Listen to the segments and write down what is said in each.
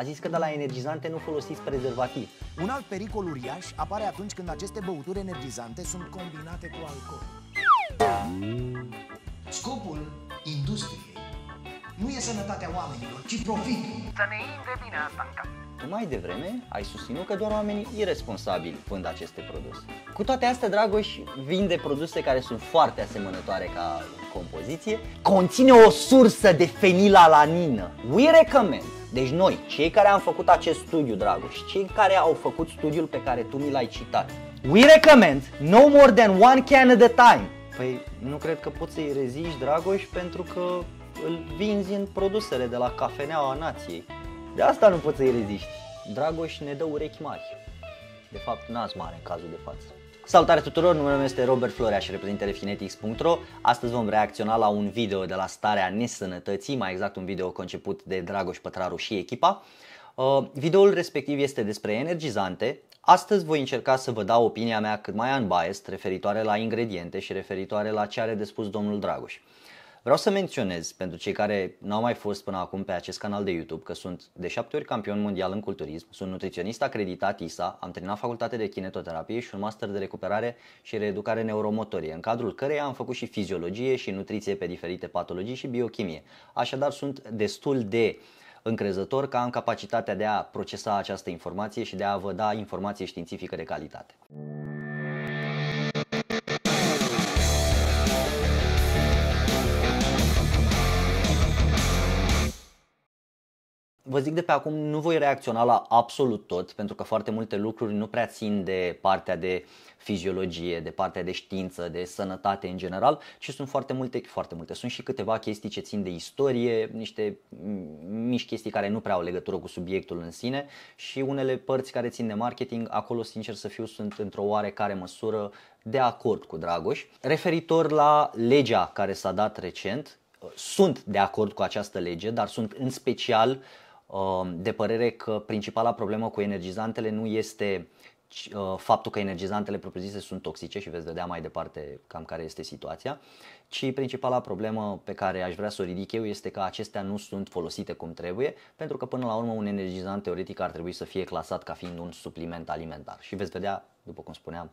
A zis că de la energizante nu folosiți prezervativ. Un alt pericol uriaș apare atunci când aceste băuturi energizante sunt combinate cu alcool. Mm. Scopul industriei nu e sănătatea oamenilor, ci profitul. Să ne inde bine asta în cap. Tu mai devreme ai susținut că doar oamenii irresponsabili vând aceste produse. Cu toate astea, Dragoș vinde produse care sunt foarte asemănătoare ca compoziție. Conține o sursă de fenilalanină. We recommend deci noi, cei care am făcut acest studiu, Dragoș, cei care au făcut studiul pe care tu mi l-ai citat, we recommend no more than one can at a time. Păi nu cred că poți să-i reziști, Dragoș, pentru că îl vinzi în produsele de la Cafeneaua Nației. De asta nu poți să-i reziști. Dragoș ne dă urechi mari. De fapt, nas mare în cazul de față. Salutare tuturor, numele meu este Robert Florea și reprezintele Finetics.ro. Astăzi vom reacționa la un video de la starea nesănătății, mai exact un video conceput de Dragoș Pătraru și echipa. Uh, videoul respectiv este despre energizante. Astăzi voi încerca să vă dau opinia mea cât mai unbiased referitoare la ingrediente și referitoare la ce are de spus domnul Dragoș. Vreau să menționez pentru cei care n-au mai fost până acum pe acest canal de YouTube că sunt de șapte ori campion mondial în culturism, sunt nutriționist acreditat ISA, am terminat facultate de kinetoterapie și un master de recuperare și reeducare neuromotorie, în cadrul căreia am făcut și fiziologie și nutriție pe diferite patologii și biochimie. Așadar sunt destul de încrezător că am capacitatea de a procesa această informație și de a vă da informație științifică de calitate. vă zic de pe acum, nu voi reacționa la absolut tot, pentru că foarte multe lucruri nu prea țin de partea de fiziologie, de partea de știință, de sănătate în general, ci sunt foarte multe, foarte multe. Sunt și câteva chestii ce țin de istorie, niște mici chestii care nu prea au legătură cu subiectul în sine și unele părți care țin de marketing, acolo sincer să fiu sunt într-o oarecare măsură de acord cu Dragoș. Referitor la legea care s-a dat recent, sunt de acord cu această lege, dar sunt în special Um, de părere că principala problemă cu energizantele nu este uh, faptul că energizantele propriu-zise sunt toxice și veți vedea mai departe cam care este situația, ci principala problemă pe care aș vrea să o ridic eu este că acestea nu sunt folosite cum trebuie, pentru că până la urmă un energizant teoretic ar trebui să fie clasat ca fiind un supliment alimentar și veți vedea, după cum spuneam,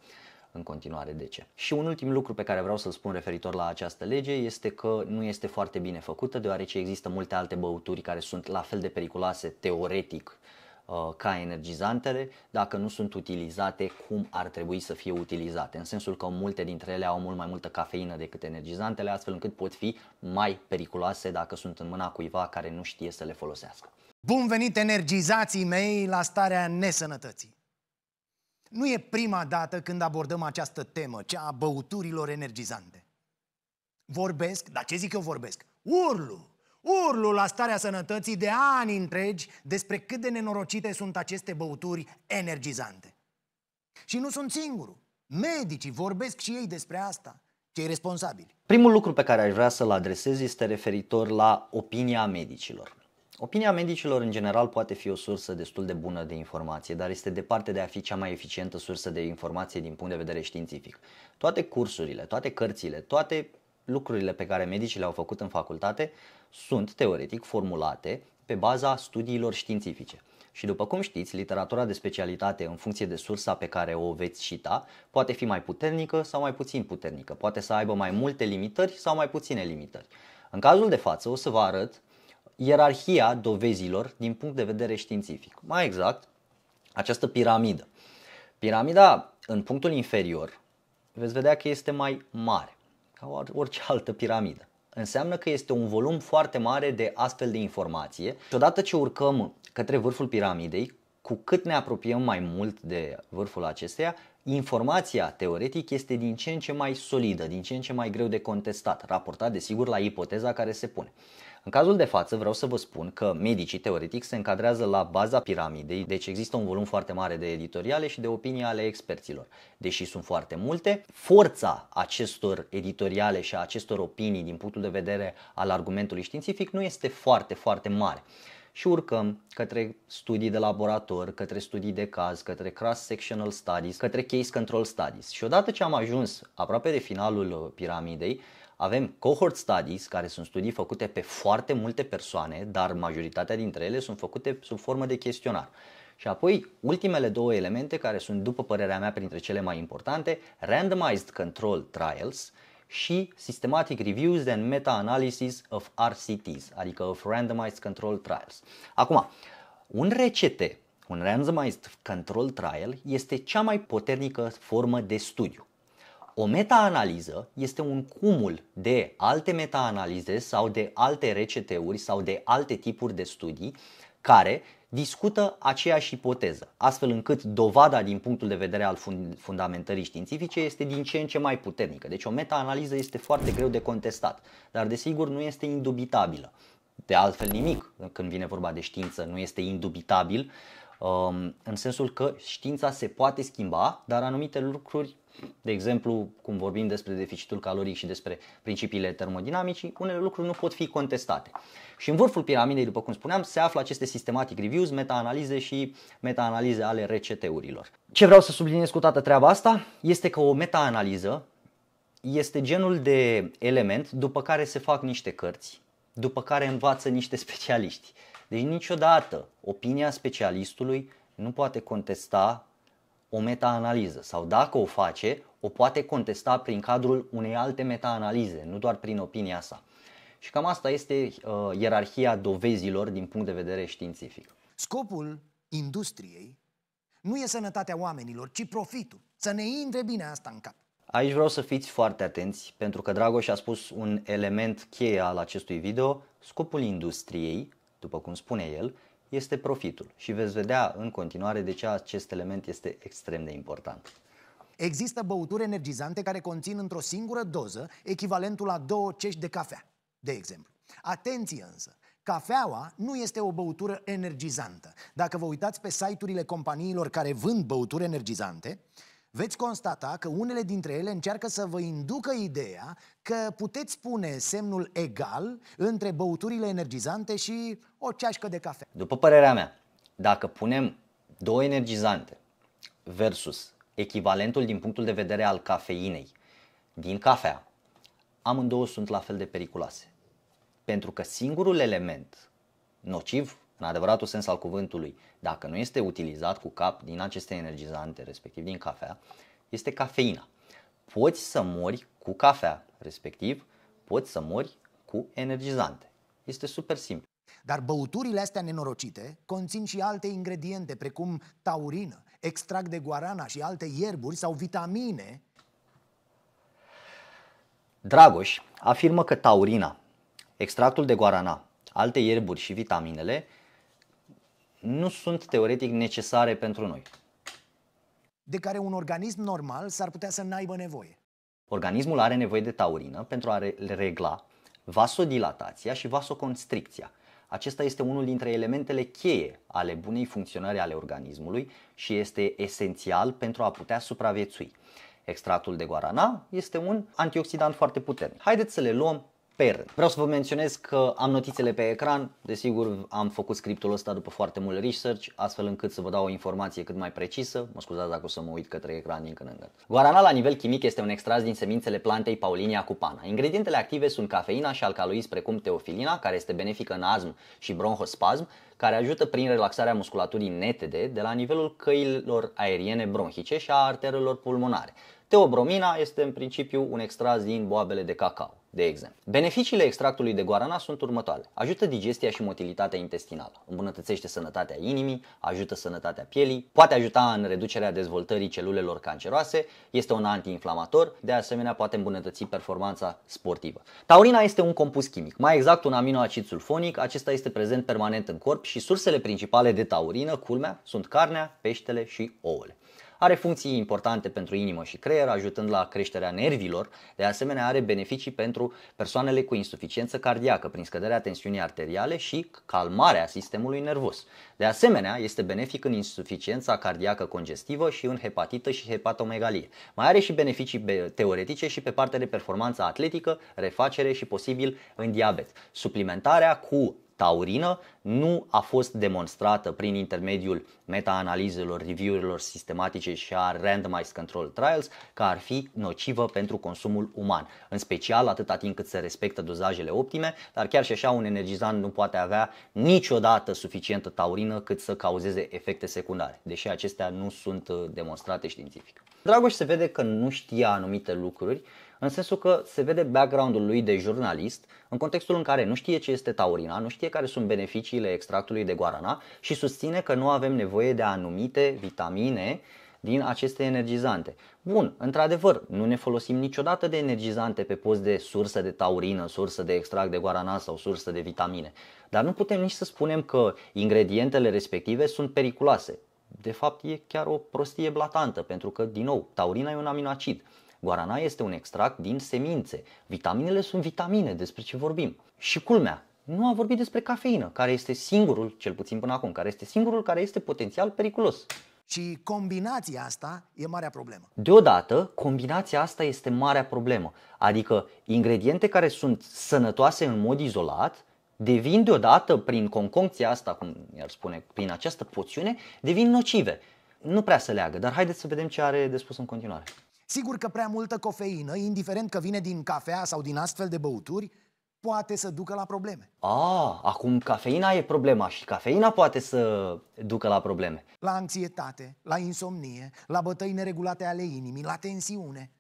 în continuare de ce. Și un ultim lucru pe care vreau să-l spun referitor la această lege este că nu este foarte bine făcută deoarece există multe alte băuturi care sunt la fel de periculoase teoretic uh, ca energizantele dacă nu sunt utilizate cum ar trebui să fie utilizate, în sensul că multe dintre ele au mult mai multă cafeină decât energizantele, astfel încât pot fi mai periculoase dacă sunt în mâna cuiva care nu știe să le folosească. Bun venit energizații mei la starea nesănătății! Nu e prima dată când abordăm această temă, cea a băuturilor energizante. Vorbesc, dar ce zic eu vorbesc? Urlu! Urlu la starea sănătății de ani întregi despre cât de nenorocite sunt aceste băuturi energizante. Și nu sunt singurul. Medicii vorbesc și ei despre asta, cei responsabili. Primul lucru pe care aș vrea să-l adresez este referitor la opinia medicilor. Opinia medicilor în general poate fi o sursă destul de bună de informație, dar este departe de a fi cea mai eficientă sursă de informație din punct de vedere științific. Toate cursurile, toate cărțile, toate lucrurile pe care medicii le-au făcut în facultate sunt teoretic formulate pe baza studiilor științifice. Și după cum știți, literatura de specialitate în funcție de sursa pe care o veți cita poate fi mai puternică sau mai puțin puternică, poate să aibă mai multe limitări sau mai puține limitări. În cazul de față o să vă arăt ierarhia dovezilor din punct de vedere științific. Mai exact, această piramidă. Piramida în punctul inferior veți vedea că este mai mare, ca orice altă piramidă. Înseamnă că este un volum foarte mare de astfel de informație și odată ce urcăm către vârful piramidei, cu cât ne apropiem mai mult de vârful acesteia, informația teoretic este din ce în ce mai solidă, din ce în ce mai greu de contestat, raportat desigur la ipoteza care se pune. În cazul de față vreau să vă spun că medicii teoretic se încadrează la baza piramidei, deci există un volum foarte mare de editoriale și de opinii ale experților. Deși sunt foarte multe, forța acestor editoriale și a acestor opinii din punctul de vedere al argumentului științific nu este foarte, foarte mare și urcăm către studii de laborator, către studii de caz, către cross-sectional studies, către case control studies. Și odată ce am ajuns aproape de finalul piramidei, avem cohort studies, care sunt studii făcute pe foarte multe persoane, dar majoritatea dintre ele sunt făcute sub formă de chestionar. Și apoi, ultimele două elemente, care sunt, după părerea mea, printre cele mai importante, randomized control trials și systematic reviews and meta-analysis of RCTs, adică of randomized control trials. Acum, un RCT, un randomized control trial, este cea mai puternică formă de studiu. O metaanaliză este un cumul de alte metaanalize sau de alte RCT-uri sau de alte tipuri de studii care discută aceeași ipoteză, astfel încât dovada din punctul de vedere al fundamentării științifice este din ce în ce mai puternică. Deci o metaanaliză este foarte greu de contestat, dar desigur nu este indubitabilă. De altfel nimic când vine vorba de știință nu este indubitabil Um, în sensul că știința se poate schimba, dar anumite lucruri, de exemplu, cum vorbim despre deficitul caloric și despre principiile termodinamicii, unele lucruri nu pot fi contestate. Și în vârful piramidei, după cum spuneam, se află aceste systematic reviews, metaanalize și metaanalize ale RCT-urilor. Ce vreau să subliniez cu toată treaba asta este că o metaanaliză este genul de element după care se fac niște cărți, după care învață niște specialiști deci niciodată opinia specialistului nu poate contesta o metaanaliză sau dacă o face, o poate contesta prin cadrul unei alte metaanalize, nu doar prin opinia sa. Și cam asta este uh, ierarhia dovezilor din punct de vedere științific. Scopul industriei nu e sănătatea oamenilor, ci profitul. Să ne intre bine asta în cap. Aici vreau să fiți foarte atenți, pentru că Dragoș a spus un element cheie al acestui video. Scopul industriei după cum spune el, este profitul și veți vedea în continuare de ce acest element este extrem de important. Există băuturi energizante care conțin într-o singură doză echivalentul a două cești de cafea, de exemplu. Atenție însă! Cafeaua nu este o băutură energizantă. Dacă vă uitați pe site-urile companiilor care vând băuturi energizante, veți constata că unele dintre ele încearcă să vă inducă ideea că puteți pune semnul egal între băuturile energizante și o ceașcă de cafea. După părerea mea, dacă punem două energizante versus echivalentul din punctul de vedere al cafeinei din cafea, amândouă sunt la fel de periculoase. Pentru că singurul element nociv în adevăratul sens al cuvântului, dacă nu este utilizat cu cap din aceste energizante, respectiv din cafea, este cafeina. Poți să mori cu cafea, respectiv poți să mori cu energizante. Este super simplu. Dar băuturile astea nenorocite conțin și alte ingrediente, precum taurină, extract de guarana și alte ierburi sau vitamine. Dragoș afirmă că taurina, extractul de guarana, alte ierburi și vitaminele nu sunt teoretic necesare pentru noi. De care un organism normal s-ar putea să n-aibă nevoie. Organismul are nevoie de taurină pentru a regla vasodilatația și vasoconstricția. Acesta este unul dintre elementele cheie ale bunei funcționări ale organismului și este esențial pentru a putea supraviețui. Extractul de guarana este un antioxidant foarte puternic. Haideți să le luăm sper. Vreau să vă menționez că am notițele pe ecran, desigur am făcut scriptul ăsta după foarte mult research, astfel încât să vă dau o informație cât mai precisă, mă scuzați dacă o să mă uit către ecran din când în când. Guarana la nivel chimic este un extras din semințele plantei Paulinia cupana. Ingredientele active sunt cafeina și alcaloizi precum teofilina, care este benefică în azm și bronhospasm, care ajută prin relaxarea musculaturii netede de la nivelul căilor aeriene bronhice și a arterelor pulmonare. Teobromina este în principiu un extras din boabele de cacao, de exemplu. Beneficiile extractului de guarana sunt următoare. Ajută digestia și motilitatea intestinală, îmbunătățește sănătatea inimii, ajută sănătatea pielii, poate ajuta în reducerea dezvoltării celulelor canceroase, este un antiinflamator, de asemenea poate îmbunătăți performanța sportivă. Taurina este un compus chimic, mai exact un aminoacid sulfonic, acesta este prezent permanent în corp și sursele principale de taurină, culmea, sunt carnea, peștele și ouăle. Are funcții importante pentru inimă și creier, ajutând la creșterea nervilor. De asemenea, are beneficii pentru persoanele cu insuficiență cardiacă, prin scăderea tensiunii arteriale și calmarea sistemului nervos. De asemenea, este benefic în insuficiența cardiacă congestivă și în hepatită și hepatomegalie. Mai are și beneficii teoretice și pe partea de performanță atletică, refacere și posibil în diabet. Suplimentarea cu taurină nu a fost demonstrată prin intermediul meta-analizelor, review-urilor sistematice și a randomized control trials că ar fi nocivă pentru consumul uman, în special atâta timp cât se respectă dozajele optime, dar chiar și așa un energizant nu poate avea niciodată suficientă taurină cât să cauzeze efecte secundare, deși acestea nu sunt uh, demonstrate științific. Dragoș se vede că nu știa anumite lucruri în sensul că se vede background-ul lui de jurnalist în contextul în care nu știe ce este taurina, nu știe care sunt beneficiile extractului de guarana și susține că nu avem nevoie de anumite vitamine din aceste energizante. Bun, într-adevăr, nu ne folosim niciodată de energizante pe post de sursă de taurină, sursă de extract de guarana sau sursă de vitamine, dar nu putem nici să spunem că ingredientele respective sunt periculoase. De fapt, e chiar o prostie blatantă, pentru că, din nou, taurina e un aminoacid Guarana este un extract din semințe. Vitaminele sunt vitamine, despre ce vorbim. Și culmea, nu a vorbit despre cafeină, care este singurul, cel puțin până acum, care este singurul care este potențial periculos. Și combinația asta e marea problemă. Deodată, combinația asta este marea problemă. Adică ingrediente care sunt sănătoase în mod izolat devin deodată, prin conconcția asta, cum i-ar spune, prin această poțiune, devin nocive. Nu prea se leagă, dar haideți să vedem ce are de spus în continuare. Sigur că prea multă cofeină, indiferent că vine din cafea sau din astfel de băuturi, poate să ducă la probleme. A, acum cafeina e problema și cafeina poate să ducă la probleme. La anxietate, la insomnie, la bătăi neregulate ale inimii, la tensiune.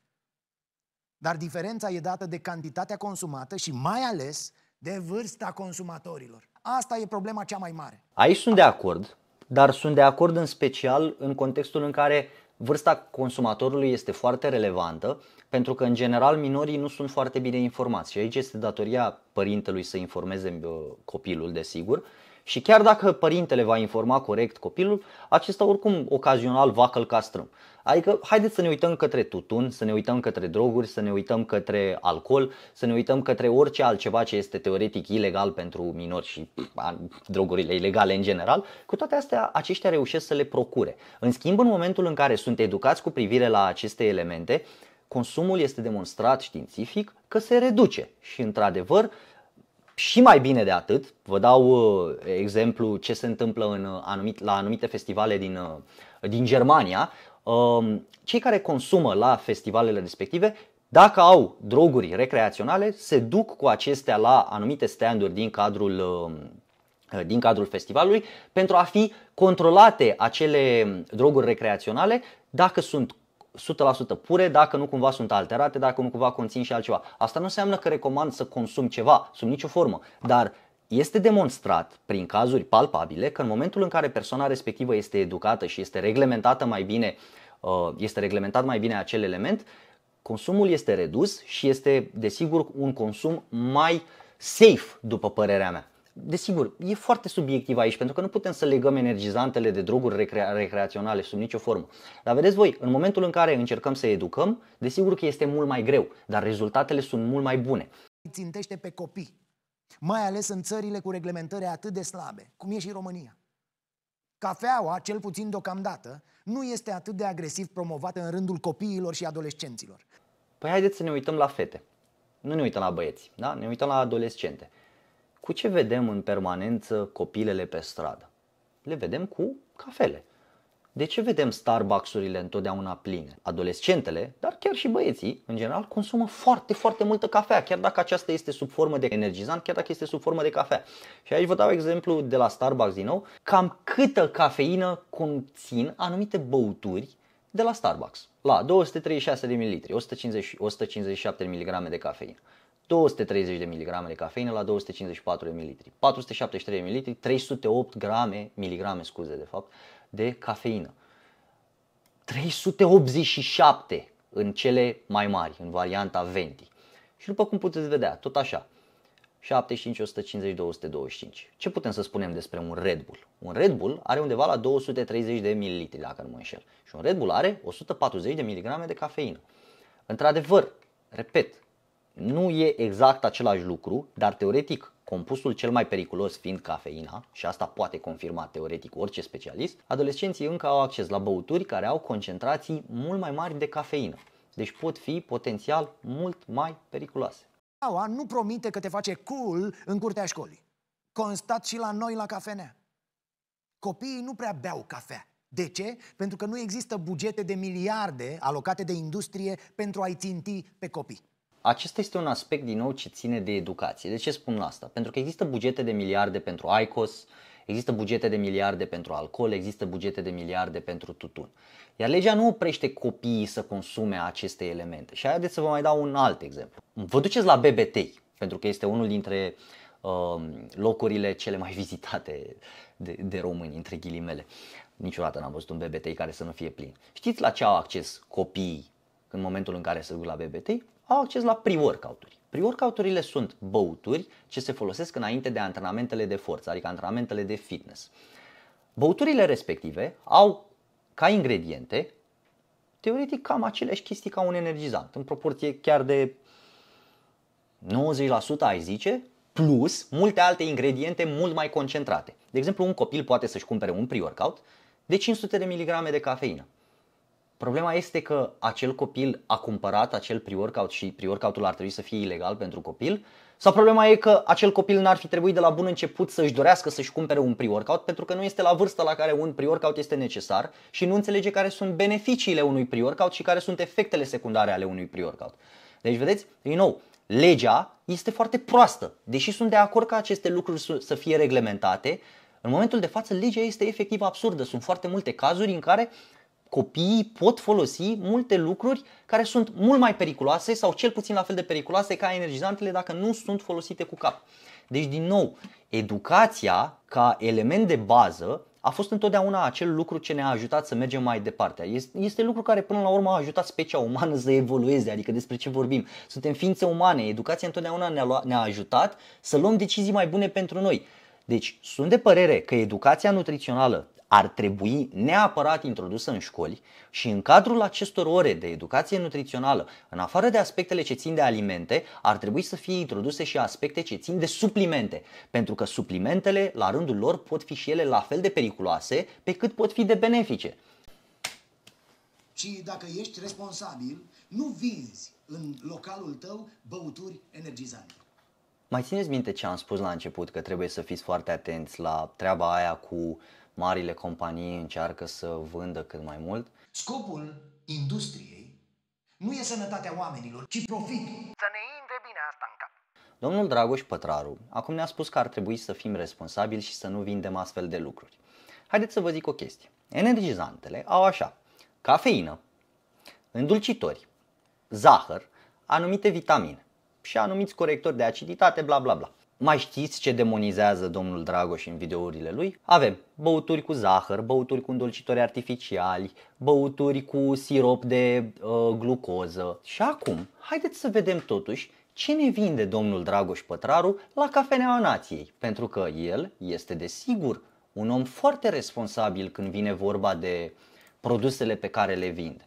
Dar diferența e dată de cantitatea consumată și mai ales de vârsta consumatorilor. Asta e problema cea mai mare. Aici sunt de acord, dar sunt de acord în special în contextul în care vârsta consumatorului este foarte relevantă pentru că în general minorii nu sunt foarte bine informați și aici este datoria părintelui să informeze uh, copilul, desigur, și chiar dacă părintele va informa corect copilul, acesta oricum ocazional va călca strâm. Adică haideți să ne uităm către tutun, să ne uităm către droguri, să ne uităm către alcool, să ne uităm către orice altceva ce este teoretic ilegal pentru minori și drogurile ilegale în general, cu toate astea aceștia reușesc să le procure. În schimb, în momentul în care sunt educați cu privire la aceste elemente, consumul este demonstrat științific că se reduce și într-adevăr și mai bine de atât, vă dau uh, exemplu ce se întâmplă în uh, anumit, la anumite festivale din, uh, din Germania. Um, cei care consumă la festivalele respective, dacă au droguri recreaționale, se duc cu acestea la anumite standuri din cadrul um, din cadrul festivalului pentru a fi controlate acele droguri recreaționale dacă sunt 100% pure dacă nu cumva sunt alterate, dacă nu cumva conțin și altceva. Asta nu înseamnă că recomand să consum ceva sub nicio formă, dar este demonstrat prin cazuri palpabile că în momentul în care persoana respectivă este educată și este reglementată mai bine, uh, este reglementat mai bine acel element, consumul este redus și este desigur un consum mai safe după părerea mea. Desigur, e foarte subiectiv aici pentru că nu putem să legăm energizantele de droguri recre- recreaționale sub nicio formă. Dar vedeți voi, în momentul în care încercăm să educăm, desigur că este mult mai greu, dar rezultatele sunt mult mai bune. Țintește pe copii, mai ales în țările cu reglementări atât de slabe, cum e și România. Cafeaua, cel puțin deocamdată, nu este atât de agresiv promovată în rândul copiilor și adolescenților. Păi haideți să ne uităm la fete. Nu ne uităm la băieți, da? ne uităm la adolescente. Cu ce vedem în permanență copilele pe stradă? Le vedem cu cafele. De ce vedem Starbucks-urile întotdeauna pline? Adolescentele, dar chiar și băieții, în general, consumă foarte, foarte multă cafea, chiar dacă aceasta este sub formă de energizant, chiar dacă este sub formă de cafea. Și aici vă dau exemplu de la Starbucks din nou, cam câtă cafeină conțin anumite băuturi de la Starbucks, la 236 de ml, 150, 157 mg de cafeină. 230 de mg de cafeină la 254 de ml, 473 ml, 308 grame, miligrame scuze de fapt, de cafeină. 387 în cele mai mari, în varianta Venti. Și după cum puteți vedea, tot așa, 75, 150, 225. Ce putem să spunem despre un Red Bull? Un Red Bull are undeva la 230 de ml, dacă nu mă înșel. Și un Red Bull are 140 de mg de cafeină. Într-adevăr, repet, nu e exact același lucru, dar teoretic compusul cel mai periculos fiind cafeina, și asta poate confirma teoretic orice specialist, adolescenții încă au acces la băuturi care au concentrații mult mai mari de cafeină, deci pot fi potențial mult mai periculoase. Cafeaua nu promite că te face cool în curtea școlii. Constat și la noi la cafenea. Copiii nu prea beau cafea. De ce? Pentru că nu există bugete de miliarde alocate de industrie pentru a-i ținti pe copii acesta este un aspect din nou ce ține de educație. De ce spun asta? Pentru că există bugete de miliarde pentru ICOS, există bugete de miliarde pentru alcool, există bugete de miliarde pentru tutun. Iar legea nu oprește copiii să consume aceste elemente. Și haideți să vă mai dau un alt exemplu. Vă duceți la BBT, pentru că este unul dintre uh, locurile cele mai vizitate de, de români, între ghilimele. Niciodată n-am văzut un BBT care să nu fie plin. Știți la ce au acces copiii în momentul în care se duc la BBT, au acces la pre-workout-uri. Pre-workout-urile sunt băuturi ce se folosesc înainte de antrenamentele de forță, adică antrenamentele de fitness. Băuturile respective au ca ingrediente teoretic cam aceleași chestii ca un energizant, în proporție chiar de 90% ai zice, plus multe alte ingrediente mult mai concentrate. De exemplu, un copil poate să-și cumpere un pre-workout de 500 de miligrame de cafeină. Problema este că acel copil a cumpărat acel pre-workout și pre-workout-ul ar trebui să fie ilegal pentru copil sau problema e că acel copil n-ar fi trebuit de la bun început să-și dorească să-și cumpere un pre-workout pentru că nu este la vârsta la care un pre-workout este necesar și nu înțelege care sunt beneficiile unui pre-workout și care sunt efectele secundare ale unui pre-workout. Deci, vedeți, din nou, legea este foarte proastă. Deși sunt de acord ca aceste lucruri să fie reglementate, în momentul de față legea este efectiv absurdă. Sunt foarte multe cazuri în care copiii pot folosi multe lucruri care sunt mult mai periculoase sau cel puțin la fel de periculoase ca energizantele dacă nu sunt folosite cu cap. Deci, din nou, educația ca element de bază a fost întotdeauna acel lucru ce ne-a ajutat să mergem mai departe. Este, este lucru care până la urmă a ajutat specia umană să evolueze, adică despre ce vorbim. Suntem ființe umane, educația întotdeauna ne-a, luat, ne-a ajutat să luăm decizii mai bune pentru noi. Deci sunt de părere că educația nutrițională ar trebui neapărat introdusă în școli și în cadrul acestor ore de educație nutrițională, în afară de aspectele ce țin de alimente, ar trebui să fie introduse și aspecte ce țin de suplimente, pentru că suplimentele, la rândul lor, pot fi și ele la fel de periculoase pe cât pot fi de benefice. Și dacă ești responsabil, nu vinzi în localul tău băuturi energizante. Mai țineți minte ce am spus la început, că trebuie să fiți foarte atenți la treaba aia cu marile companii încearcă să vândă cât mai mult? Scopul industriei nu e sănătatea oamenilor, ci profitul. Să ne intre bine asta în cap. Domnul Dragoș Pătraru acum ne-a spus că ar trebui să fim responsabili și să nu vindem astfel de lucruri. Haideți să vă zic o chestie. Energizantele au așa, cafeină, îndulcitori, zahăr, anumite vitamine și anumiți corectori de aciditate, bla bla bla. Mai știți ce demonizează domnul Dragoș în videourile lui? Avem băuturi cu zahăr, băuturi cu îndulcitori artificiali, băuturi cu sirop de uh, glucoză. Și acum, haideți să vedem totuși ce ne vinde domnul Dragoș Pătraru la Cafenea Nației, pentru că el este desigur un om foarte responsabil când vine vorba de produsele pe care le vinde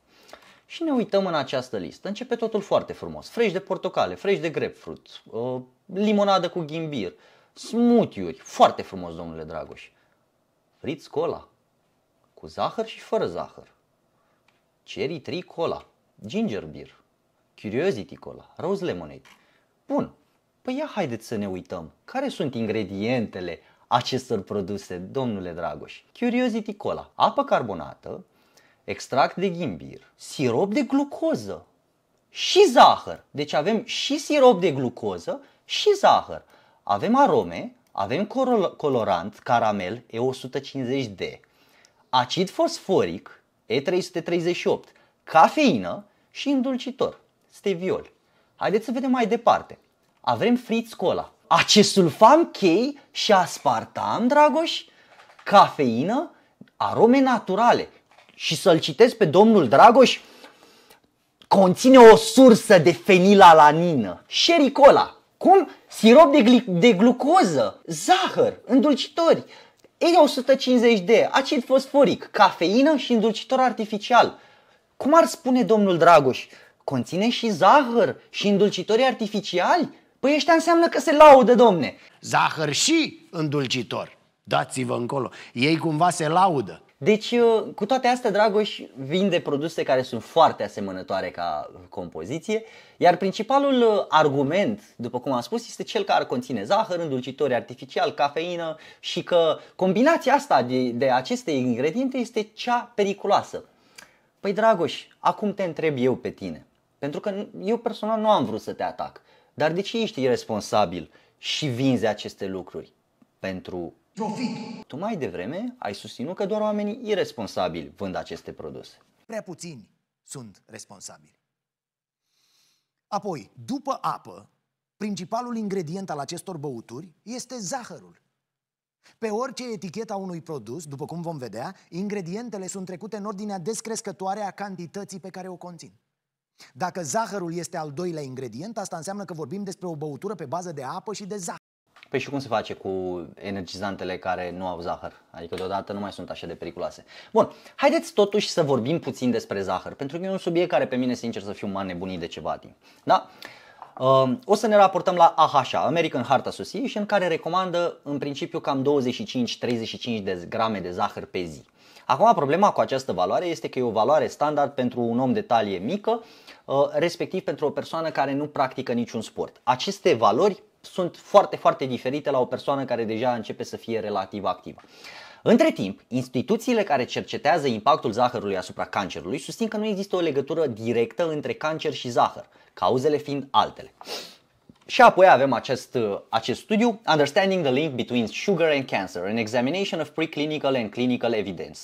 și ne uităm în această listă. Începe totul foarte frumos. Frești de portocale, frești de grapefruit, uh, limonadă cu ghimbir, smoothie-uri, foarte frumos, domnule Dragoș. Ritz cola, cu zahăr și fără zahăr. Cherry tree cola, ginger beer, curiosity cola, rose lemonade. Bun, păi ia haideți să ne uităm. Care sunt ingredientele acestor produse, domnule Dragoș? Curiosity cola, apă carbonată, extract de ghimbir, sirop de glucoză și zahăr. Deci avem și sirop de glucoză și zahăr. Avem arome, avem colorant, caramel E150D, acid fosforic E338, cafeină și îndulcitor, steviol. Haideți să vedem mai departe. Avem friți cola, acesulfam chei și aspartam, Dragoș, cafeină, arome naturale și să-l citesc pe domnul Dragoș, conține o sursă de fenilalanină, șericola. Cum? Sirop de, gli- de glucoză, zahăr, îndulcitori, e 150 de acid fosforic, cafeină și îndulcitor artificial. Cum ar spune domnul Dragoș? Conține și zahăr și îndulcitori artificiali? Păi ăștia înseamnă că se laudă, domne. Zahăr și îndulcitor. Dați-vă încolo. Ei cumva se laudă. Deci, uh, cu toate astea, Dragoș vinde produse care sunt foarte asemănătoare ca compoziție, iar principalul uh, argument, după cum am spus, este cel care conține zahăr, îndulcitori artificial, cafeină și că combinația asta de, de aceste ingrediente este cea periculoasă. Păi, Dragoș, acum te întreb eu pe tine, pentru că eu personal nu am vrut să te atac, dar de ce ești irresponsabil și vinzi aceste lucruri? Pentru profit. Tu mai devreme ai susținut că doar oamenii irresponsabili vând aceste produse. Prea puțini sunt responsabili. Apoi, după apă, principalul ingredient al acestor băuturi este zahărul. Pe orice a unui produs, după cum vom vedea, ingredientele sunt trecute în ordinea descrescătoare a cantității pe care o conțin. Dacă zahărul este al doilea ingredient, asta înseamnă că vorbim despre o băutură pe bază de apă și de zahăr. Păi și cum se face cu energizantele care nu au zahăr? Adică deodată nu mai sunt așa de periculoase. Bun, haideți totuși să vorbim puțin despre zahăr, pentru că e un subiect care pe mine, sincer să fiu, m-a de ceva timp. Da? Uh, o să ne raportăm la AHA, American Heart Association, care recomandă în principiu cam 25-35 de grame de zahăr pe zi. Acum, problema cu această valoare este că e o valoare standard pentru un om de talie mică, uh, respectiv pentru o persoană care nu practică niciun sport. Aceste valori sunt foarte, foarte diferite la o persoană care deja începe să fie relativ activă. Între timp, instituțiile care cercetează impactul zahărului asupra cancerului susțin că nu există o legătură directă între cancer și zahăr, cauzele fiind altele. Și apoi avem acest, acest studiu, Understanding the Link Between Sugar and Cancer, an examination of preclinical and clinical evidence.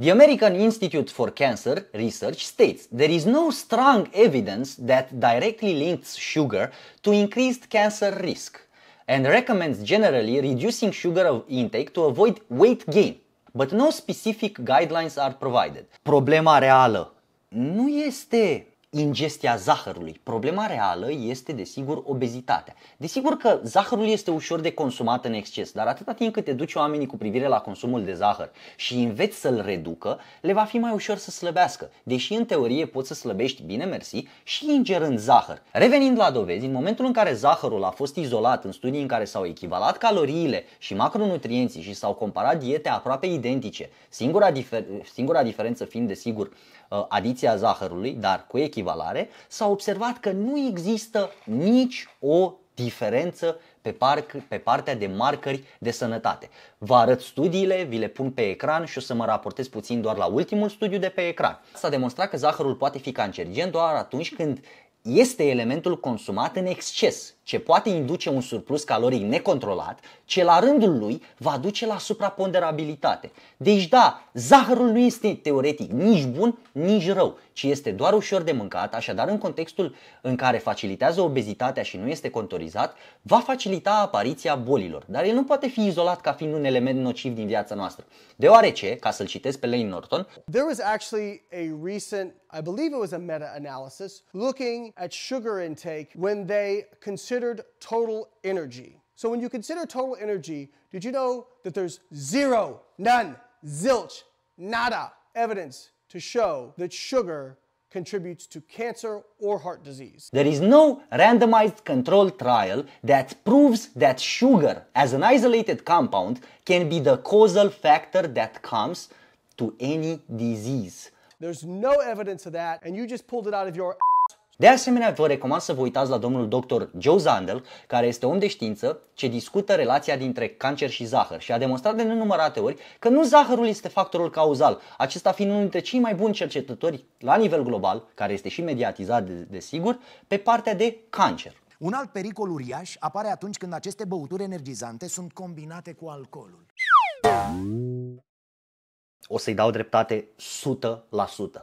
The American Institute for Cancer Research states there is no strong evidence that directly links sugar to increased cancer risk and recommends generally reducing sugar intake to avoid weight gain. But no specific guidelines are provided. Problema reală nu este ingestia zahărului. Problema reală este, desigur, obezitatea. Desigur că zahărul este ușor de consumat în exces, dar atâta timp cât te duci oamenii cu privire la consumul de zahăr și înveți să-l reducă, le va fi mai ușor să slăbească, deși în teorie poți să slăbești bine mersi și ingerând zahăr. Revenind la dovezi, în momentul în care zahărul a fost izolat în studii în care s-au echivalat caloriile și macronutrienții și s-au comparat diete aproape identice, singura, difer- singura diferență fiind, desigur, Uh, adiția zahărului, dar cu echivalare, s-a observat că nu există nici o diferență pe, parc, pe partea de marcări de sănătate. Vă arăt studiile, vi le pun pe ecran și o să mă raportez puțin doar la ultimul studiu de pe ecran. S-a demonstrat că zahărul poate fi cancerigen doar atunci când este elementul consumat în exces ce poate induce un surplus caloric necontrolat, ce la rândul lui va duce la supraponderabilitate. Deci da, zahărul nu este teoretic nici bun, nici rău, ci este doar ușor de mâncat, așadar în contextul în care facilitează obezitatea și nu este contorizat, va facilita apariția bolilor, dar el nu poate fi izolat ca fiind un element nociv din viața noastră. Deoarece, ca să-l citesc pe Lane Norton, There was actually a recent, I believe it was a meta-analysis, looking at sugar intake when they consume considered total energy. So when you consider total energy, did you know that there's zero, none, zilch, nada evidence to show that sugar contributes to cancer or heart disease. There is no randomized controlled trial that proves that sugar as an isolated compound can be the causal factor that comes to any disease. There's no evidence of that, and you just pulled it out of your De asemenea, vă recomand să vă uitați la domnul dr. Joe Zandel, care este om de știință ce discută relația dintre cancer și zahăr și a demonstrat de nenumărate ori că nu zahărul este factorul cauzal, acesta fiind unul dintre cei mai buni cercetători la nivel global, care este și mediatizat de, de sigur, pe partea de cancer. Un alt pericol uriaș apare atunci când aceste băuturi energizante sunt combinate cu alcoolul. O să-i dau dreptate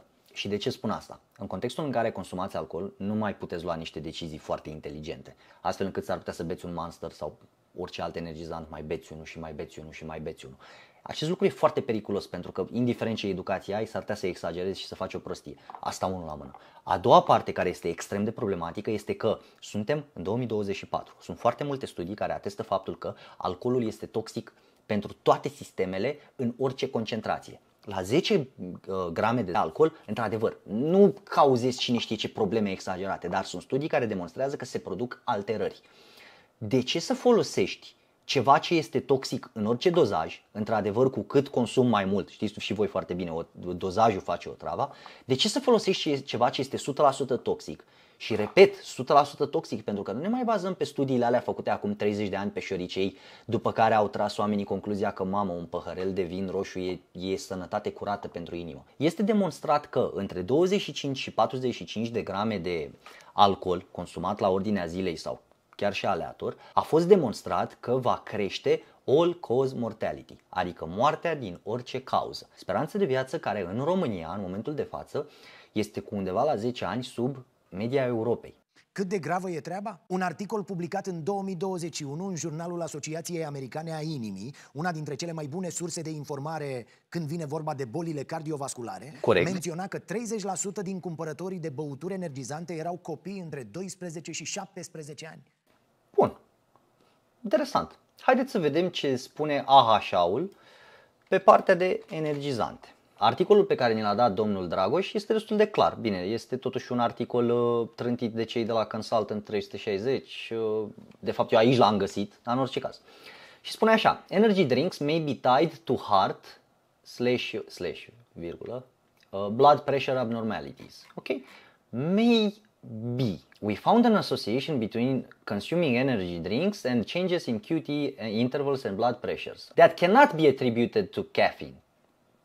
100%. Și de ce spun asta? În contextul în care consumați alcool, nu mai puteți lua niște decizii foarte inteligente, astfel încât s-ar putea să beți un monster sau orice alt energizant, mai beți unul și mai beți unul și mai beți unul. Acest lucru e foarte periculos pentru că, indiferent ce educație ai, s-ar putea să exagerezi și să faci o prostie. Asta unul la mână. A doua parte care este extrem de problematică este că suntem în 2024. Sunt foarte multe studii care atestă faptul că alcoolul este toxic pentru toate sistemele în orice concentrație la 10 uh, grame de alcool, într-adevăr, nu cauzezi cine știe ce probleme exagerate, dar sunt studii care demonstrează că se produc alterări. De ce să folosești ceva ce este toxic în orice dozaj, într-adevăr cu cât consum mai mult, știți și voi foarte bine, o, dozajul face o travă, de ce să folosești ceva ce este 100% toxic? Și repet, 100% toxic, pentru că nu ne mai bazăm pe studiile alea făcute acum 30 de ani pe șoricei, după care au tras oamenii concluzia că, mamă, un păhărel de vin roșu e, e sănătate curată pentru inimă. Este demonstrat că între 25 și 45 de grame de alcool consumat la ordinea zilei sau chiar și aleator, a fost demonstrat că va crește all cause mortality, adică moartea din orice cauză. Speranța de viață care în România, în momentul de față, este cu undeva la 10 ani sub media Europei. Cât de gravă e treaba? Un articol publicat în 2021 în jurnalul Asociației Americane a Inimii, una dintre cele mai bune surse de informare când vine vorba de bolile cardiovasculare, Corect. menționa că 30% din cumpărătorii de băuturi energizante erau copii între 12 și 17 ani. Bun. Interesant. Haideți să vedem ce spune AHA-ul pe partea de energizante. Articolul pe care ni l-a dat domnul Dragoș este destul de clar. Bine, este totuși un articol uh, trântit de cei de la Consultant 360. Uh, de fapt, eu aici l-am găsit, dar în orice caz. Și spune așa, energy drinks may be tied to heart slash, slash, virgulă, uh, blood pressure abnormalities. Ok? May B. We found an association between consuming energy drinks and changes in QT eh, intervals and blood pressures that cannot be attributed to caffeine.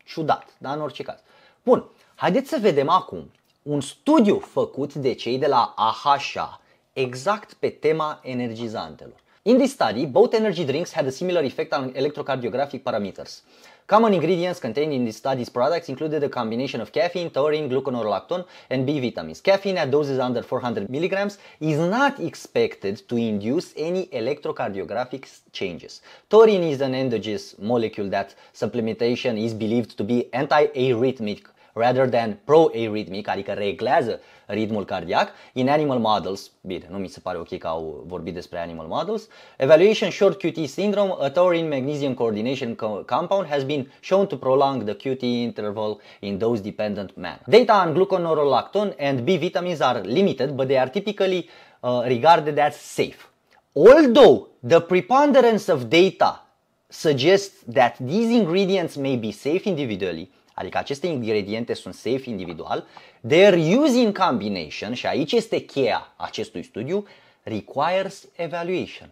Ciudat, dar în orice caz. Bun, haideți să vedem acum un studiu făcut de cei de la AHA exact pe tema energizantelor. In this study, both energy drinks had a similar effect on electrocardiographic parameters. Common ingredients contained in the study's products included a combination of caffeine, taurine, gluconolactone, and B vitamins. Caffeine at doses under 400 milligrams is not expected to induce any electrocardiographic changes. Taurine is an endogenous molecule that supplementation is believed to be anti-arrhythmic rather than pro-arrhythmic, adică reglează ritmul cardiac. In animal models, bine, nu mi se pare ok că au vorbit despre animal models, evaluation short QT syndrome, a taurine magnesium coordination compound has been shown to prolong the QT interval in dose-dependent men. Data on gluconorolactone and B vitamins are limited, but they are typically uh, regarded as safe. Although the preponderance of data suggests that these ingredients may be safe individually, adică aceste ingrediente sunt safe individual, their use in combination, și aici este cheia acestui studiu, requires evaluation.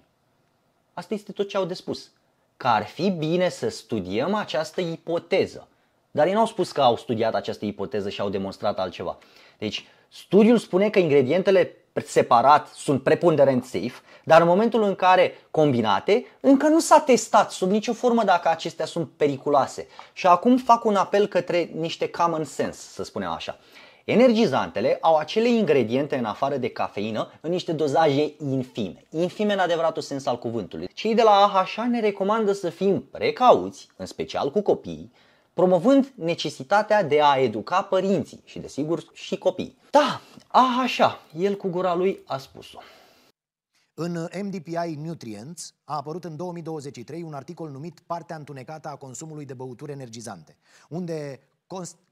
Asta este tot ce au de spus. Că ar fi bine să studiem această ipoteză. Dar ei n-au spus că au studiat această ipoteză și au demonstrat altceva. Deci, studiul spune că ingredientele separat sunt preponderent safe, dar în momentul în care combinate, încă nu s-a testat sub nicio formă dacă acestea sunt periculoase. Și acum fac un apel către niște common sense, să spunem așa. Energizantele au acele ingrediente în afară de cafeină în niște dozaje infime, infime în adevăratul sens al cuvântului. Cei de la AHA ne recomandă să fim precauți, în special cu copiii, promovând necesitatea de a educa părinții și, desigur, și copiii. Da, a, așa, el cu gura lui a spus-o. În MDPI Nutrients a apărut în 2023 un articol numit Partea întunecată a consumului de băuturi energizante, unde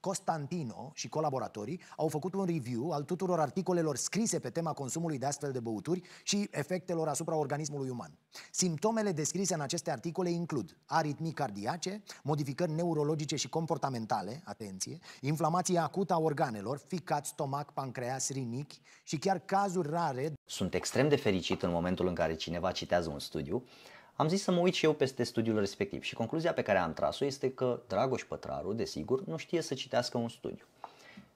Constantino și colaboratorii au făcut un review al tuturor articolelor scrise pe tema consumului de astfel de băuturi și efectelor asupra organismului uman. Simptomele descrise în aceste articole includ aritmii cardiace, modificări neurologice și comportamentale, atenție, inflamație acută a organelor, ficat, stomac, pancreas, rinichi și chiar cazuri rare. Sunt extrem de fericit în momentul în care cineva citează un studiu am zis să mă uit și eu peste studiul respectiv și concluzia pe care am tras-o este că Dragoș Pătraru, desigur, nu știe să citească un studiu.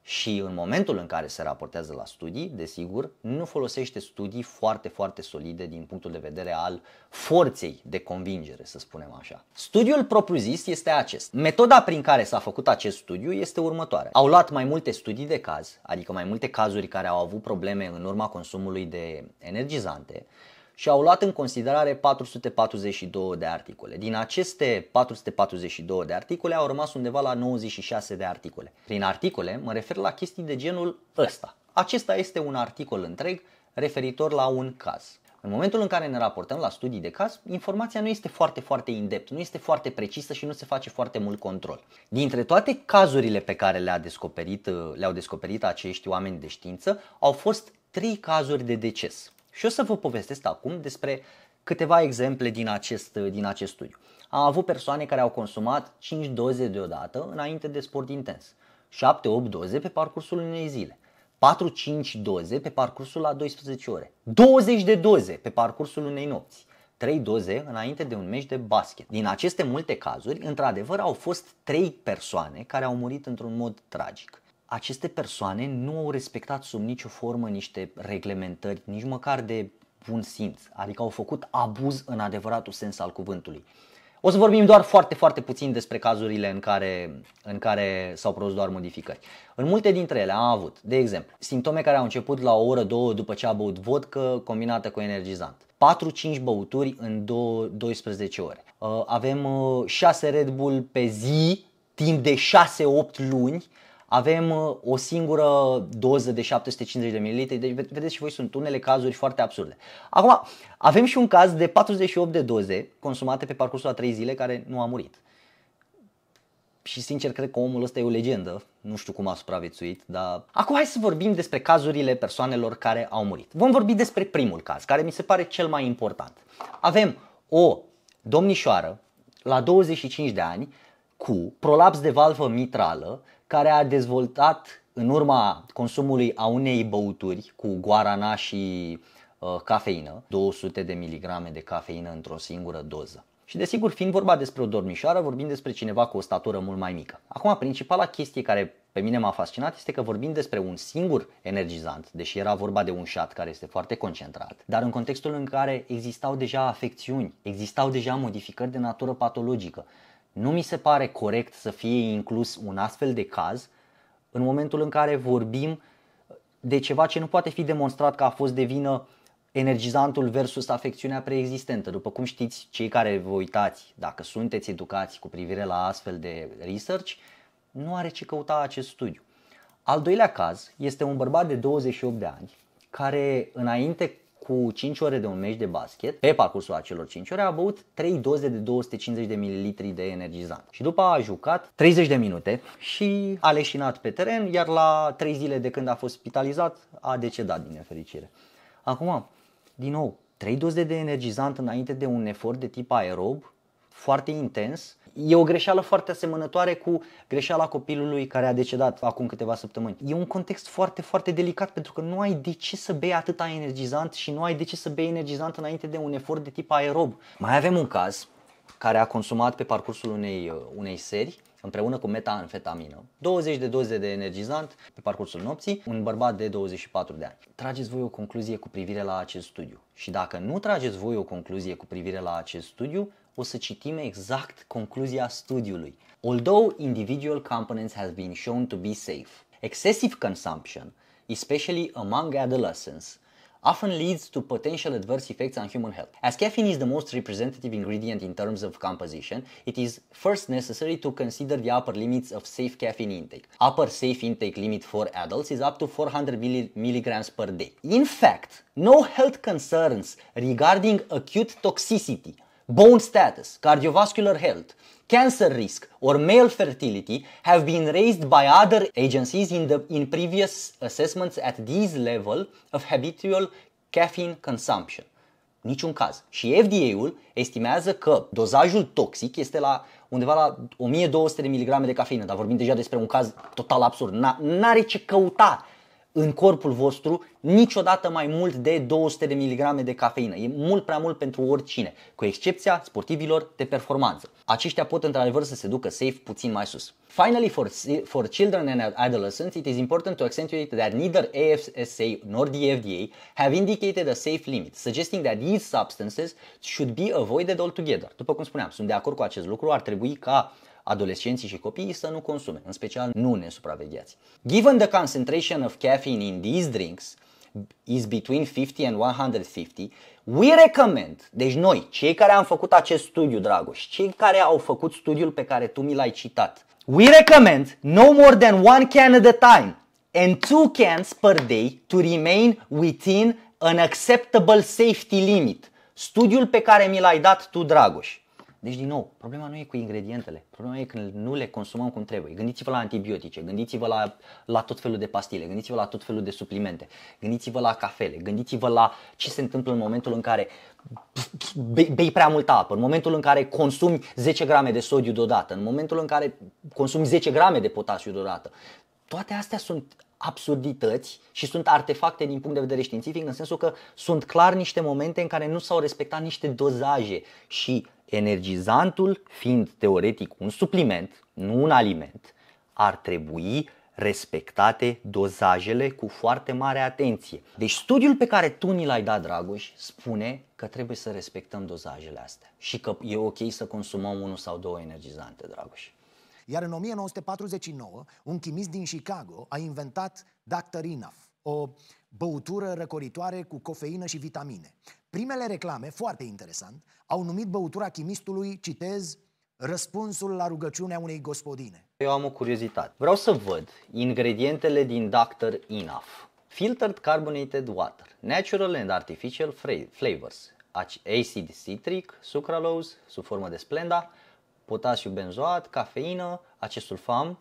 Și în momentul în care se raportează la studii, desigur, nu folosește studii foarte, foarte solide din punctul de vedere al forței de convingere, să spunem așa. Studiul propriu-zis este acest. Metoda prin care s-a făcut acest studiu este următoarea. Au luat mai multe studii de caz, adică mai multe cazuri care au avut probleme în urma consumului de energizante și au luat în considerare 442 de articole. Din aceste 442 de articole au rămas undeva la 96 de articole. Prin articole mă refer la chestii de genul ăsta. Acesta este un articol întreg referitor la un caz. În momentul în care ne raportăm la studii de caz, informația nu este foarte, foarte indept, nu este foarte precisă și nu se face foarte mult control. Dintre toate cazurile pe care le-a descoperit, le-au descoperit acești oameni de știință, au fost trei cazuri de deces. Și o să vă povestesc acum despre câteva exemple din acest, din acest studiu. Am avut persoane care au consumat 5 doze deodată înainte de sport intens, 7-8 doze pe parcursul unei zile, 4-5 doze pe parcursul la 12 ore, 20 de doze pe parcursul unei nopți, 3 doze înainte de un meci de basket. Din aceste multe cazuri, într-adevăr, au fost 3 persoane care au murit într-un mod tragic aceste persoane nu au respectat sub nicio formă niște reglementări, nici măcar de bun simț, adică au făcut abuz în adevăratul sens al cuvântului. O să vorbim doar foarte, foarte puțin despre cazurile în care, în care s-au produs doar modificări. În multe dintre ele am avut, de exemplu, simptome care au început la o oră, două după ce a băut vodcă combinată cu energizant. 4-5 băuturi în 12 ore. Uh, avem 6 uh, Red Bull pe zi timp de 6-8 luni avem uh, o singură doză de 750 de ml, deci vedeți și voi sunt unele cazuri foarte absurde. Acum, avem și un caz de 48 de doze consumate pe parcursul a 3 zile care nu a murit. Și sincer, cred că omul ăsta e o legendă. Nu știu cum a supraviețuit, dar... Acum hai să vorbim despre cazurile persoanelor care au murit. Vom vorbi despre primul caz, care mi se pare cel mai important. Avem o domnișoară la 25 de ani cu prolaps de valvă mitrală care a dezvoltat în urma consumului a unei băuturi cu guarana și uh, cafeină, 200 de miligrame de cafeină într-o singură doză. Și desigur, fiind vorba despre o dormișoară, vorbim despre cineva cu o statură mult mai mică. Acum, principala chestie care pe mine m-a fascinat este că vorbim despre un singur energizant, deși era vorba de un șat care este foarte concentrat, dar în contextul în care existau deja afecțiuni, existau deja modificări de natură patologică, nu mi se pare corect să fie inclus un astfel de caz în momentul în care vorbim de ceva ce nu poate fi demonstrat că a fost de vină energizantul versus afecțiunea preexistentă. După cum știți, cei care vă uitați, dacă sunteți educați cu privire la astfel de research, nu are ce căuta acest studiu. Al doilea caz este un bărbat de 28 de ani care înainte cu 5 ore de un meci de basket, pe parcursul acelor 5 ore a băut 3 doze de 250 de ml de energizant. Și după a jucat 30 de minute și a leșinat pe teren, iar la 3 zile de când a fost spitalizat a decedat din nefericire. Acum, din nou, 3 doze de energizant înainte de un efort de tip aerob, foarte intens, E o greșeală foarte asemănătoare cu greșeala copilului care a decedat acum câteva săptămâni. E un context foarte, foarte delicat pentru că nu ai de ce să bei atâta energizant și nu ai de ce să bei energizant înainte de un efort de tip aerob. Mai avem un caz care a consumat pe parcursul unei, uh, unei seri împreună cu metanfetamină, 20 de doze de energizant pe parcursul nopții, un bărbat de 24 de ani. Trageți voi o concluzie cu privire la acest studiu și dacă nu trageți voi o concluzie cu privire la acest studiu, o să citim exact concluzia studiului. Although individual components have been shown to be safe, excessive consumption, especially among adolescents, often leads to potential adverse effects on human health. As caffeine is the most representative ingredient in terms of composition, it is first necessary to consider the upper limits of safe caffeine intake. Upper safe intake limit for adults is up to 400 milli milligrams per day. In fact, no health concerns regarding acute toxicity bone status, cardiovascular health, cancer risk or male fertility have been raised by other agencies in, the, in previous assessments at this level of habitual caffeine consumption. Niciun caz. Și FDA-ul estimează că dozajul toxic este la undeva la 1200 de mg de cafeină, dar vorbim deja despre un caz total absurd. N-are ce căuta în corpul vostru niciodată mai mult de 200 de mg de cafeină. E mult prea mult pentru oricine, cu excepția sportivilor de performanță. Aceștia pot într-adevăr să se ducă safe puțin mai sus. Finally, for, for children and adolescents, it is important to accentuate that neither AFSA nor the FDA have indicated a safe limit, suggesting that these substances should be avoided altogether. După cum spuneam, sunt de acord cu acest lucru, ar trebui ca uh, adolescenții și copiii să nu consume, în special nu nesupravegheați. Given the concentration of caffeine in these drinks, is between 50 and 150, we recommend, deci noi, cei care am făcut acest studiu, Dragoș, cei care au făcut studiul pe care tu mi l-ai citat, we recommend no more than one can at a time and two cans per day to remain within an acceptable safety limit. Studiul pe care mi l-ai dat tu, Dragoș. Deci, din nou, problema nu e cu ingredientele, problema e când nu le consumăm cum trebuie. Gândiți-vă la antibiotice, gândiți-vă la, la tot felul de pastile, gândiți-vă la tot felul de suplimente, gândiți-vă la cafele, gândiți-vă la ce se întâmplă în momentul în care bei, bei prea multă apă, în momentul în care consumi 10 grame de sodiu deodată, în momentul în care consumi 10 grame de potasiu deodată. Toate astea sunt absurdități și sunt artefacte din punct de vedere științific, în sensul că sunt clar niște momente în care nu s-au respectat niște dozaje și energizantul fiind teoretic un supliment, nu un aliment, ar trebui respectate dozajele cu foarte mare atenție. Deci studiul pe care tu ni l-ai dat, Dragoș, spune că trebuie să respectăm dozajele astea și că e ok să consumăm unul sau două energizante, Dragoș. Iar în 1949, un chimist din Chicago a inventat Dr. Enough, o băutură răcoritoare cu cofeină și vitamine. Primele reclame, foarte interesant, au numit băutura chimistului, citez, răspunsul la rugăciunea unei gospodine. Eu am o curiozitate. Vreau să văd ingredientele din Dr. Enough. Filtered carbonated water, natural and artificial flavors, acid citric, sucralose sub formă de splenda, potasiu benzoat, cafeină, acesulfam,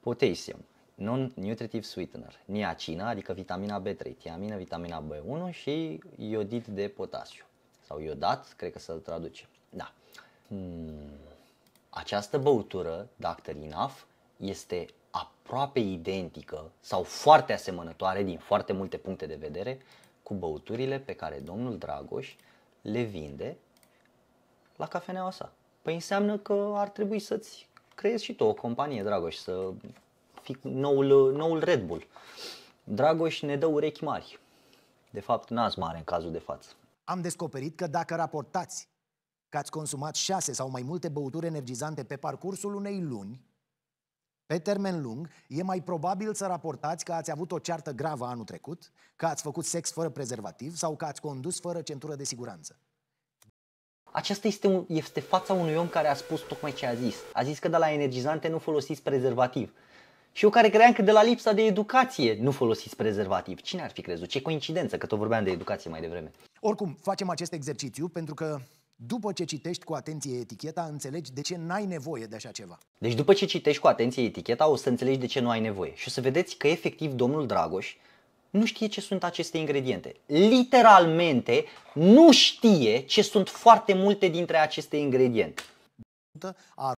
potasium non-nutritive sweetener, niacina, adică vitamina B3, tiamina, vitamina B1 și iodid de potasiu. Sau iodat, cred că să-l traduce. Da. Hmm. Această băutură, Dr. Inaf, este aproape identică sau foarte asemănătoare din foarte multe puncte de vedere cu băuturile pe care domnul Dragoș le vinde la cafeneaua sa. Păi înseamnă că ar trebui să-ți creezi și tu o companie, Dragoș, să fi noul, noul Red Bull. Dragoș ne dă urechi mari. De fapt, nas mare în cazul de față. Am descoperit că dacă raportați că ați consumat șase sau mai multe băuturi energizante pe parcursul unei luni, pe termen lung, e mai probabil să raportați că ați avut o ceartă gravă anul trecut, că ați făcut sex fără prezervativ sau că ați condus fără centură de siguranță. Aceasta este, un, este fața unui om care a spus tocmai ce a zis. A zis că de la energizante nu folosiți prezervativ. Și eu care credeam că de la lipsa de educație nu folosiți prezervativ. Cine ar fi crezut? Ce coincidență că tot vorbeam de educație mai devreme. Oricum, facem acest exercițiu pentru că după ce citești cu atenție eticheta, înțelegi de ce n-ai nevoie de așa ceva. Deci după ce citești cu atenție eticheta, o să înțelegi de ce nu ai nevoie. Și o să vedeți că efectiv domnul Dragoș nu știe ce sunt aceste ingrediente. Literalmente nu știe ce sunt foarte multe dintre aceste ingrediente. AR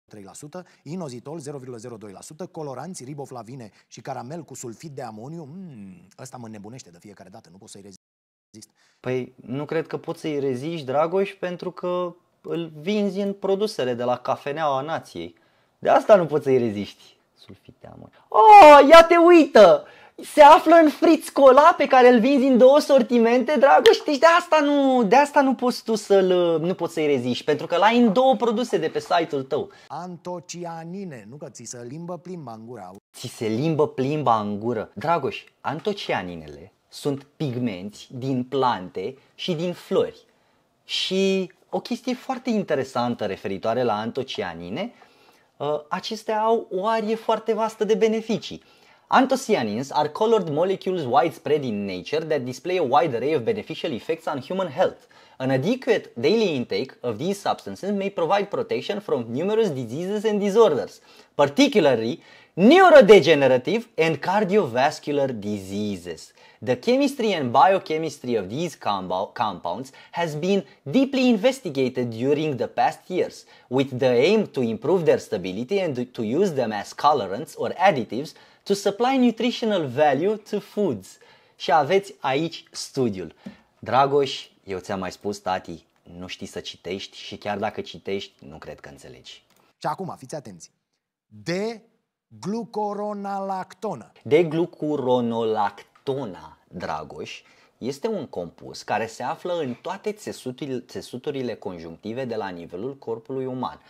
3%, inozitol 0,02%, coloranți, riboflavine și caramel cu sulfit de amoniu, mm, ăsta mă nebunește de fiecare dată, nu pot să-i rezist. Păi nu cred că poți să-i reziști, Dragoș, pentru că îl vinzi în produsele de la cafeneaua nației. De asta nu poți să-i reziști. Sulfit de amoniu. Oh, ia te uită! se află în cola pe care îl vinzi în două sortimente, Dragoș, deci de asta nu, de asta nu poți tu să-l, nu poți să-i reziști, pentru că l-ai în două produse de pe site-ul tău. Antocianine, nu că ți se limbă plimba în gură. Ți se limbă plimba în gură. Dragoș, antocianinele sunt pigmenți din plante și din flori. Și o chestie foarte interesantă referitoare la antocianine, ă, acestea au o arie foarte vastă de beneficii. Anthocyanins are colored molecules widespread in nature that display a wide array of beneficial effects on human health. An adequate daily intake of these substances may provide protection from numerous diseases and disorders, particularly neurodegenerative and cardiovascular diseases. The chemistry and biochemistry of these compounds has been deeply investigated during the past years, with the aim to improve their stability and to use them as colorants or additives to supply nutritional value to foods. Și aveți aici studiul. Dragoș, eu ți-am mai spus, tati, nu știi să citești și chiar dacă citești, nu cred că înțelegi. Și acum, fiți atenți. De glucoronolactonă. De glucuronolactona, Dragoș, este un compus care se află în toate țesuturile conjunctive de la nivelul corpului uman.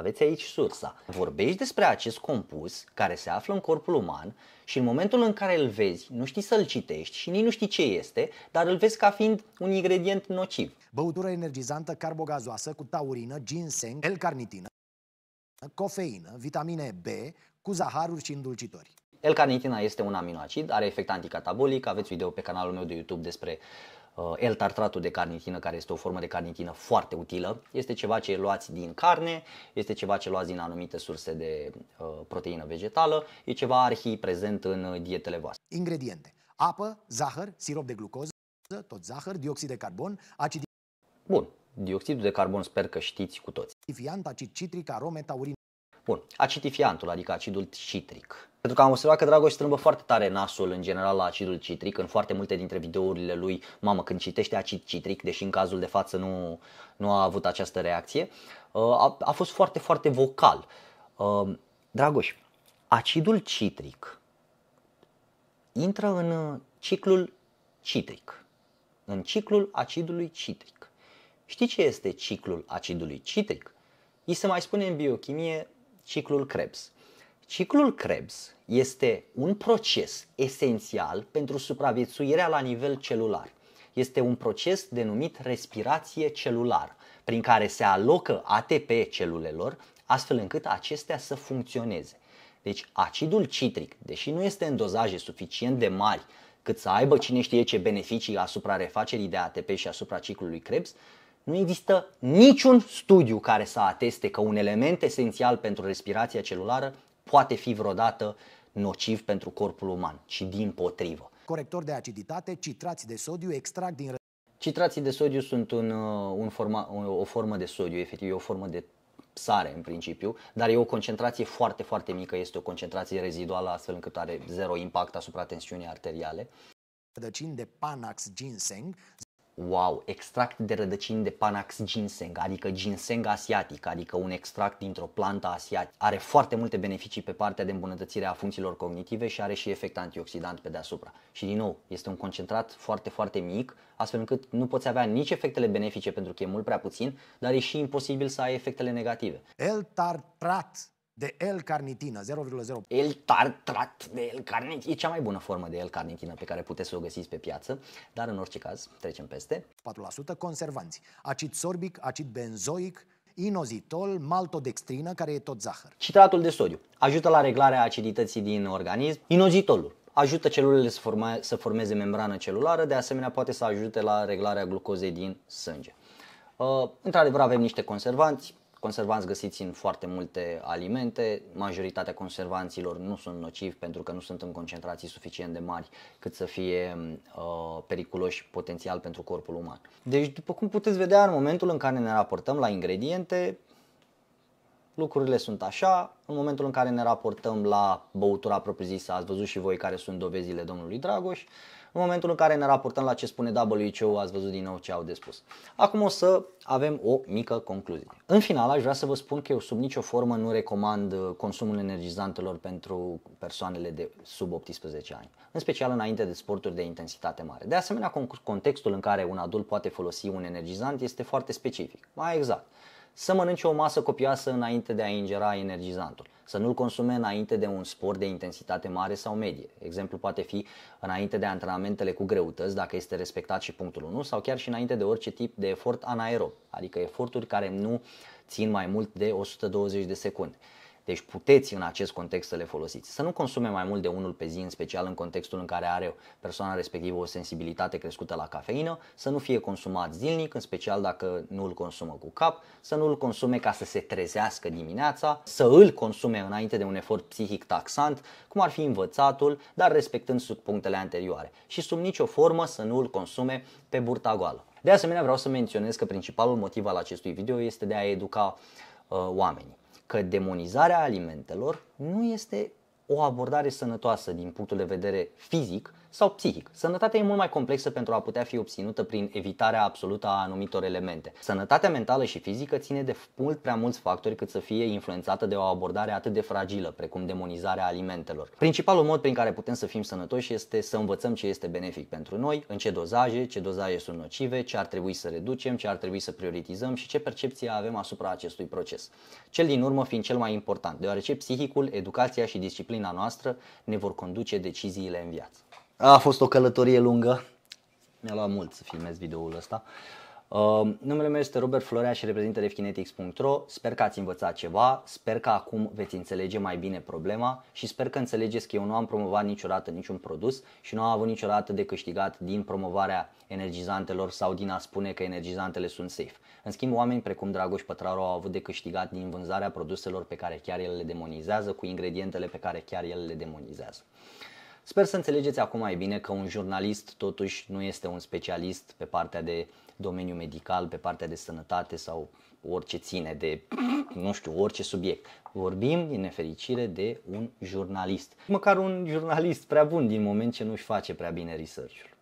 Aveți aici sursa. Vorbești despre acest compus care se află în corpul uman și în momentul în care îl vezi, nu știi să-l citești și nici nu știi ce este, dar îl vezi ca fiind un ingredient nociv. Băutură energizantă carbogazoasă cu taurină, ginseng, L-carnitină, cofeină, vitamine B, cu zaharuri și îndulcitori. L-carnitina este un aminoacid, are efect anticatabolic, aveți video pe canalul meu de YouTube despre uh, L-tartratul de carnitină, care este o formă de carnitină foarte utilă. Este ceva ce luați din carne, este ceva ce luați din anumite surse de uh, proteină vegetală, e ceva arhi prezent în dietele voastre. Ingrediente. Apă, zahăr, sirop de glucoză, tot zahăr, dioxid de carbon, acid... Bun, dioxidul de carbon sper că știți cu toți. Acid citric, arome, taurin, Bun. acidifiantul, adică acidul citric. Pentru că am observat că Dragoș strâmbă foarte tare nasul în general la acidul citric în foarte multe dintre videourile lui. Mamă, când citește acid citric, deși în cazul de față nu, nu a avut această reacție, uh, a, a fost foarte, foarte vocal. Uh, Dragoș, acidul citric intră în uh, ciclul citric, în ciclul acidului citric. Știi ce este ciclul acidului citric? Îi se mai spune în biochimie ciclul Krebs. Ciclul Krebs este un proces esențial pentru supraviețuirea la nivel celular. Este un proces denumit respirație celulară, prin care se alocă ATP celulelor, astfel încât acestea să funcționeze. Deci acidul citric, deși nu este în dozaje suficient de mari cât să aibă cine știe ce beneficii asupra refacerii de ATP și asupra ciclului Krebs, nu există niciun studiu care să ateste că un element esențial pentru respirația celulară poate fi vreodată nociv pentru corpul uman, ci din potrivă. Corector de aciditate, citrați de sodiu, extract din... Citrații de sodiu sunt un, uh, un forma, o formă de sodiu, efectiv, o formă de sare în principiu, dar e o concentrație foarte, foarte mică, este o concentrație reziduală astfel încât are zero impact asupra tensiunii arteriale. Rădăcini de Panax Ginseng wow, extract de rădăcini de Panax ginseng, adică ginseng asiatic, adică un extract dintr-o plantă asiatică. Are foarte multe beneficii pe partea de îmbunătățire a funcțiilor cognitive și are și efect antioxidant pe deasupra. Și din nou, este un concentrat foarte, foarte mic, astfel încât nu poți avea nici efectele benefice pentru că e mult prea puțin, dar e și imposibil să ai efectele negative. El tartrat de L-carnitină, 0,0. el tartrat de L-carnitină. E cea mai bună formă de L-carnitină pe care puteți să o găsiți pe piață, dar în orice caz trecem peste. 4% conservanți, acid sorbic, acid benzoic, inozitol, maltodextrină, care e tot zahăr. Citratul de sodiu ajută la reglarea acidității din organism. Inozitolul ajută celulele să, forme, să formeze membrană celulară, de asemenea poate să ajute la reglarea glucozei din sânge. Uh, într-adevăr avem niște conservanți, Conservanți găsiți în foarte multe alimente, majoritatea conservanților nu sunt nocivi pentru că nu sunt în concentrații suficient de mari cât să fie uh, periculoși potențial pentru corpul uman. Deci, după cum puteți vedea, în momentul în care ne raportăm la ingrediente, lucrurile sunt așa. În momentul în care ne raportăm la băutura propriu-zisă, ați văzut și voi care sunt dovezile domnului Dragoș, uh, în momentul în care ne raportăm la ce spune WHO, ați văzut din nou ce au de spus. Acum o să avem o mică concluzie. În final, aș vrea să vă spun că eu sub nicio formă nu recomand uh, consumul energizantelor pentru persoanele de sub 18 ani, în special înainte de sporturi de intensitate mare. De asemenea, contextul în care un adult poate folosi un energizant este foarte specific. Mai exact, să mănânce o masă copioasă înainte de a ingera energizantul să nu-l consume înainte de un sport de intensitate mare sau medie. Exemplu poate fi înainte de antrenamentele cu greutăți, dacă este respectat și punctul 1, sau chiar și înainte de orice tip de efort anaerob, adică eforturi care nu țin mai mult de 120 de secunde. Deci puteți în acest context să le folosiți. Să nu consume mai mult de unul pe zi, în special în contextul în care are persoana respectivă o sensibilitate crescută la cafeină, să nu fie consumat zilnic, în special dacă nu îl consumă cu cap, să nu îl consume ca să se trezească dimineața, să îl consume înainte de un efort psihic taxant, cum ar fi învățatul, dar respectând punctele anterioare și sub nicio formă să nu îl consume pe burta goală. De asemenea, vreau să menționez că principalul motiv al acestui video este de a educa uh, oamenii că demonizarea alimentelor nu este o abordare sănătoasă din punctul de vedere fizic sau psihic. Sănătatea e mult mai complexă pentru a putea fi obținută prin evitarea absolută a anumitor elemente. Sănătatea mentală și fizică ține de mult prea mulți factori cât să fie influențată de o abordare atât de fragilă, precum demonizarea alimentelor. Principalul mod prin care putem să fim sănătoși este să învățăm ce este benefic pentru noi, în ce dozaje, ce dozaje sunt nocive, ce ar trebui să reducem, ce ar trebui să prioritizăm și ce percepție avem asupra acestui proces. Cel din urmă fiind cel mai important, deoarece psihicul, educația și disciplina noastră ne vor conduce deciziile în viață. A fost o călătorie lungă. Mi-a luat mult să filmez videoul ăsta. Uh, numele meu este Robert Florea și reprezintă refkinetics.ro. Sper că ați învățat ceva, sper că acum veți înțelege mai bine problema și sper că înțelegeți că eu nu am promovat niciodată niciun produs și nu am avut niciodată de câștigat din promovarea energizantelor sau din a spune că energizantele sunt safe. În schimb, oameni precum Dragoș Pătraru au avut de câștigat din vânzarea produselor pe care chiar el le demonizează cu ingredientele pe care chiar el le demonizează. Sper să înțelegeți acum mai bine că un jurnalist totuși nu este un specialist pe partea de domeniu medical, pe partea de sănătate sau orice ține de, nu știu, orice subiect. Vorbim, din nefericire, de un jurnalist. Măcar un jurnalist prea bun din moment ce nu-și face prea bine research-ul.